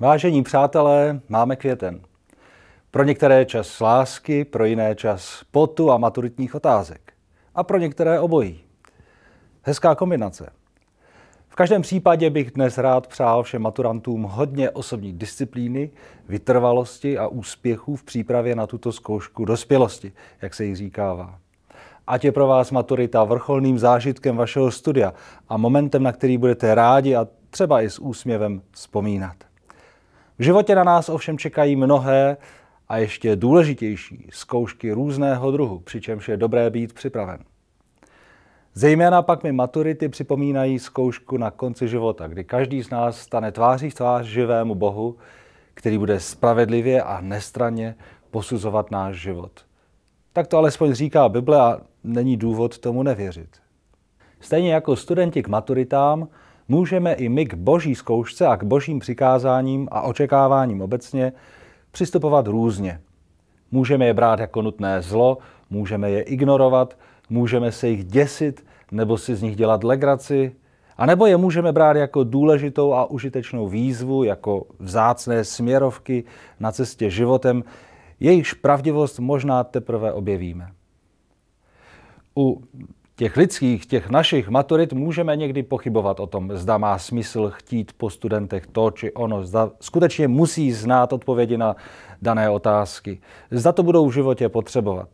Vážení přátelé, máme květen. Pro některé čas lásky, pro jiné čas potu a maturitních otázek. A pro některé obojí. Hezká kombinace. V každém případě bych dnes rád přál všem maturantům hodně osobní disciplíny, vytrvalosti a úspěchů v přípravě na tuto zkoušku dospělosti, jak se jí říkává. Ať je pro vás maturita vrcholným zážitkem vašeho studia a momentem, na který budete rádi a třeba i s úsměvem vzpomínat. V životě na nás ovšem čekají mnohé a ještě důležitější zkoušky různého druhu, přičemž je dobré být připraven. Zejména pak mi maturity připomínají zkoušku na konci života, kdy každý z nás stane tváří v tvář živému Bohu, který bude spravedlivě a nestranně posuzovat náš život. Tak to alespoň říká Bible a není důvod tomu nevěřit. Stejně jako studenti k maturitám, můžeme i my k boží zkoušce a k božím přikázáním a očekáváním obecně přistupovat různě. Můžeme je brát jako nutné zlo, můžeme je ignorovat, můžeme se jich děsit nebo si z nich dělat legraci, a nebo je můžeme brát jako důležitou a užitečnou výzvu, jako vzácné směrovky na cestě životem, jejichž pravdivost možná teprve objevíme. U těch lidských, těch našich maturit můžeme někdy pochybovat o tom, zda má smysl chtít po studentech to či ono, zda skutečně musí znát odpovědi na dané otázky, zda to budou v životě potřebovat.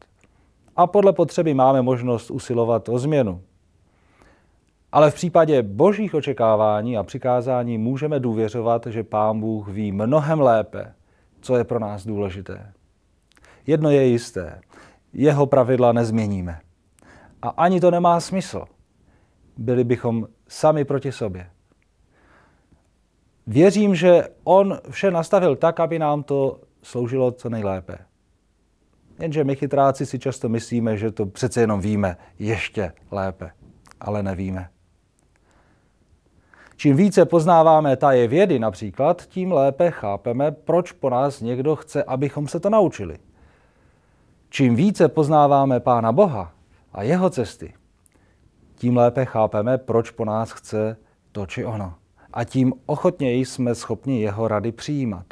A podle potřeby máme možnost usilovat o změnu. Ale v případě božích očekávání a přikázání můžeme důvěřovat, že Pán Bůh ví mnohem lépe, co je pro nás důležité. Jedno je jisté, jeho pravidla nezměníme. A ani to nemá smysl. Byli bychom sami proti sobě. Věřím, že on vše nastavil tak, aby nám to sloužilo co nejlépe. Jenže my chytráci si často myslíme, že to přece jenom víme ještě lépe, ale nevíme. Čím více poznáváme taje vědy například, tím lépe chápeme, proč po nás někdo chce, abychom se to naučili. Čím více poznáváme Pána Boha, a jeho cesty, tím lépe chápeme, proč po nás chce to či ono. A tím ochotněji jsme schopni jeho rady přijímat.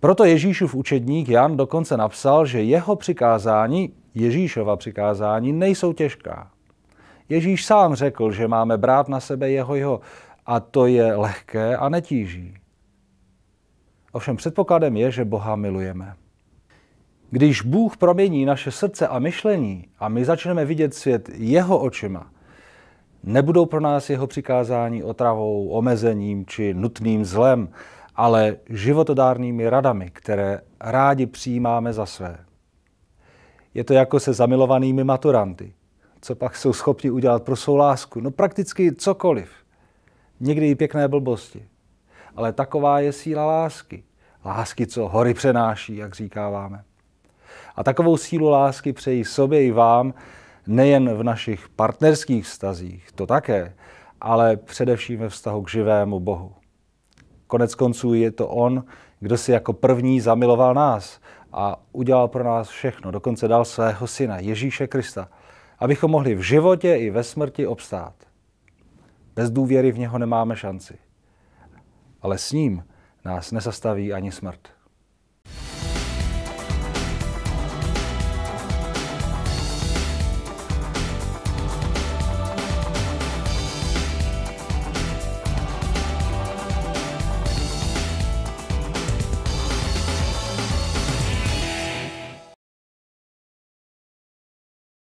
Proto Ježíšův učedník Jan dokonce napsal, že jeho přikázání, Ježíšova přikázání, nejsou těžká. Ježíš sám řekl, že máme brát na sebe jeho jeho a to je lehké a netíží. Ovšem předpokladem je, že Boha milujeme. Když Bůh promění naše srdce a myšlení a my začneme vidět svět jeho očima, nebudou pro nás jeho přikázání otravou, omezením či nutným zlem, ale životodárnými radami, které rádi přijímáme za své. Je to jako se zamilovanými maturanty. Co pak jsou schopni udělat pro svou lásku? No prakticky cokoliv. Někdy i pěkné blbosti. Ale taková je síla lásky. Lásky, co hory přenáší, jak říkáváme. A takovou sílu lásky přeji sobě i vám, nejen v našich partnerských vztazích, to také, ale především ve vztahu k živému Bohu. Konec konců je to On, kdo si jako první zamiloval nás a udělal pro nás všechno, dokonce dal svého syna Ježíše Krista, abychom mohli v životě i ve smrti obstát. Bez důvěry v něho nemáme šanci. Ale s ním nás nezastaví ani smrt.